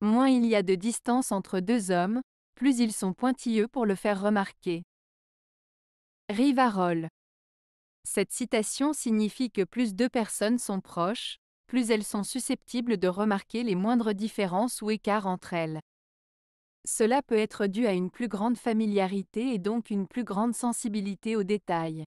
moins il y a de distance entre deux hommes, plus ils sont pointilleux pour le faire remarquer. Rivarol. Cette citation signifie que plus deux personnes sont proches, plus elles sont susceptibles de remarquer les moindres différences ou écarts entre elles. Cela peut être dû à une plus grande familiarité et donc une plus grande sensibilité aux détails.